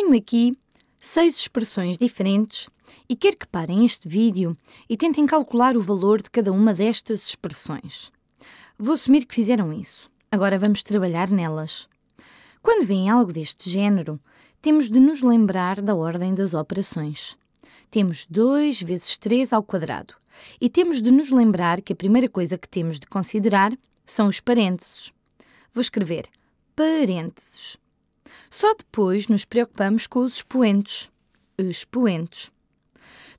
Tenho aqui seis expressões diferentes e quero que parem este vídeo e tentem calcular o valor de cada uma destas expressões. Vou assumir que fizeram isso. Agora vamos trabalhar nelas. Quando vem algo deste género, temos de nos lembrar da ordem das operações. Temos 2 vezes 3 ao quadrado. E temos de nos lembrar que a primeira coisa que temos de considerar são os parênteses. Vou escrever parênteses. Só depois nos preocupamos com os expoentes. Expoentes.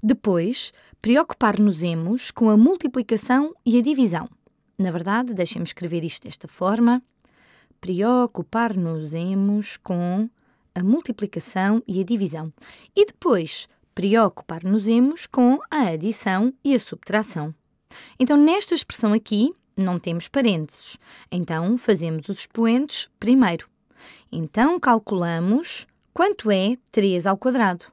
Depois, preocupar-nos-emos com a multiplicação e a divisão. Na verdade, deixem-me escrever isto desta forma. Preocupar-nos-emos com a multiplicação e a divisão. E depois, preocupar-nos-emos com a adição e a subtração. Então, nesta expressão aqui, não temos parênteses. Então, fazemos os expoentes primeiro. Então calculamos quanto é 3 ao quadrado.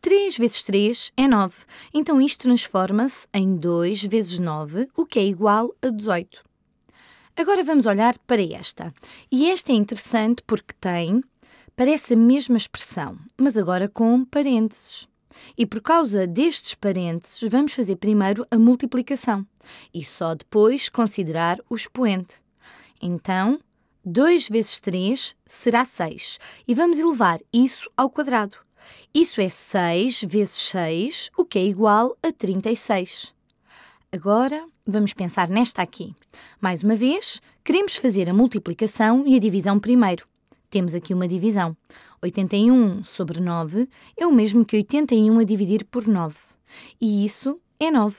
3 vezes 3 é 9, então isto transforma-se em 2 vezes 9, o que é igual a 18. Agora vamos olhar para esta. E esta é interessante porque tem, parece a mesma expressão, mas agora com parênteses. E por causa destes parênteses, vamos fazer primeiro a multiplicação e só depois considerar o expoente. Então, 2 vezes 3 será 6. E vamos elevar isso ao quadrado. Isso é 6 vezes 6, o que é igual a 36. Agora vamos pensar nesta aqui. Mais uma vez, queremos fazer a multiplicação e a divisão primeiro. Temos aqui uma divisão. 81 sobre 9 é o mesmo que 81 a dividir por 9. E isso é 9.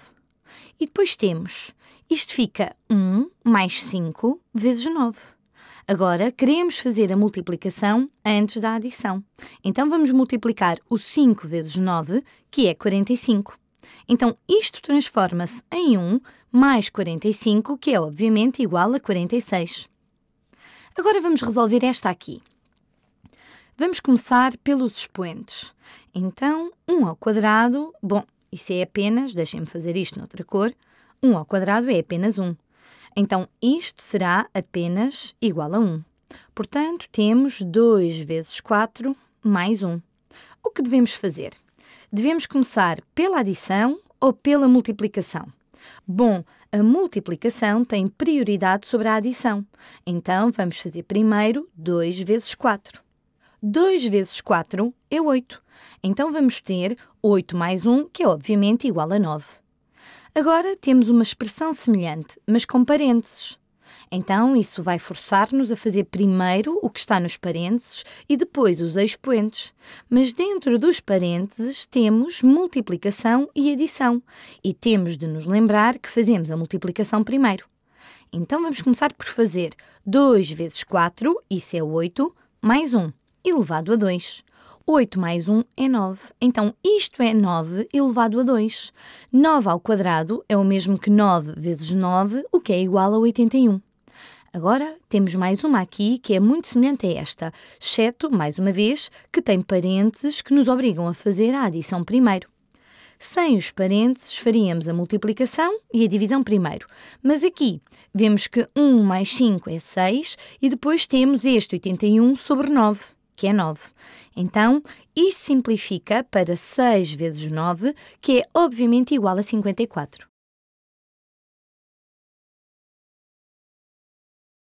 E depois temos, isto fica 1 mais 5 vezes 9. Agora, queremos fazer a multiplicação antes da adição. Então, vamos multiplicar o 5 vezes 9, que é 45. Então, isto transforma-se em 1 mais 45, que é obviamente igual a 46. Agora vamos resolver esta aqui. Vamos começar pelos expoentes. Então, 1 ao quadrado, bom, isso é apenas, deixem-me fazer isto noutra cor, 1 ao quadrado é apenas 1. Então, isto será apenas igual a 1. Portanto, temos 2 vezes 4 mais 1. O que devemos fazer? Devemos começar pela adição ou pela multiplicação? Bom, a multiplicação tem prioridade sobre a adição. Então, vamos fazer primeiro 2 vezes 4. 2 vezes 4 é 8. Então, vamos ter 8 mais 1, que é obviamente igual a 9. Agora temos uma expressão semelhante, mas com parênteses. Então, isso vai forçar-nos a fazer primeiro o que está nos parênteses e depois os expoentes. Mas dentro dos parênteses temos multiplicação e adição, e temos de nos lembrar que fazemos a multiplicação primeiro. Então, vamos começar por fazer 2 vezes 4, isso é 8, mais 1, elevado a 2. 8 mais 1 é 9. Então, isto é 9 elevado a 2. 9 ao quadrado é o mesmo que 9 vezes 9, o que é igual a 81. Agora, temos mais uma aqui que é muito semelhante a esta, exceto, mais uma vez, que tem parênteses que nos obrigam a fazer a adição primeiro. Sem os parênteses, faríamos a multiplicação e a divisão primeiro. Mas aqui vemos que 1 mais 5 é 6 e depois temos este 81 sobre 9 que é 9. Então, isto simplifica para 6 vezes 9, que é obviamente igual a 54.